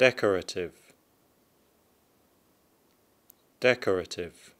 decorative decorative